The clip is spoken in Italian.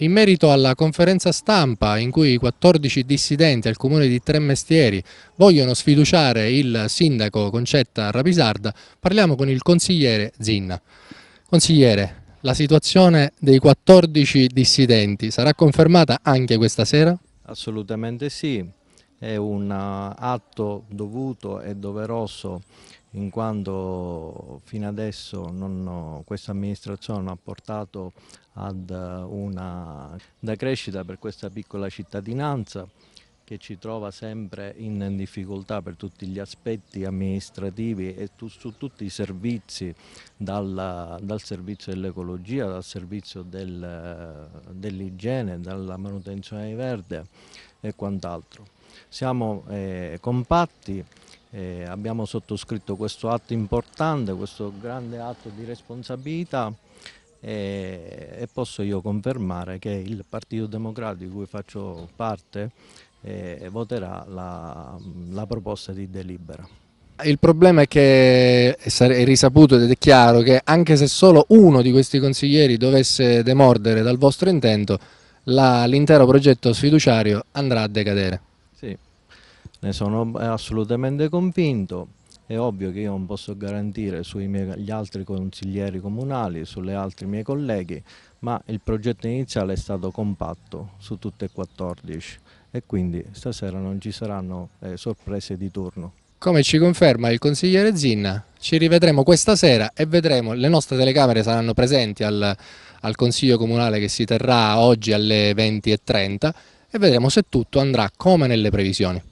In merito alla conferenza stampa in cui i 14 dissidenti al comune di Tremmestieri vogliono sfiduciare il sindaco Concetta Rapisarda, parliamo con il consigliere Zinna. Consigliere, la situazione dei 14 dissidenti sarà confermata anche questa sera? Assolutamente sì, è un uh, atto dovuto e doveroso in quanto fino adesso ho, questa amministrazione non ha portato ad eh, una crescita per questa piccola cittadinanza che ci trova sempre in difficoltà per tutti gli aspetti amministrativi e tu, su tutti i servizi, dalla, dal servizio dell'ecologia, dal servizio del, dell'igiene, dalla manutenzione verde e quant'altro. Siamo eh, compatti eh, abbiamo sottoscritto questo atto importante, questo grande atto di responsabilità eh, e, posso io confermare che il Partito Democratico di cui faccio parte eh, voterà la, la proposta di delibera. Il problema è che è risaputo ed è chiaro che anche se solo uno di questi consiglieri dovesse demordere dal vostro intento, l'intero progetto sfiduciario andrà a decadere. Ne sono assolutamente convinto. È ovvio che io non posso garantire sugli altri consiglieri comunali, sulle altre mie colleghi, ma il progetto iniziale è stato compatto su tutte e 14 e quindi stasera non ci saranno eh, sorprese di turno. Come ci conferma il consigliere Zinna, ci rivedremo questa sera e vedremo, le nostre telecamere saranno presenti al, al Consiglio Comunale che si terrà oggi alle 20.30 e vedremo se tutto andrà come nelle previsioni.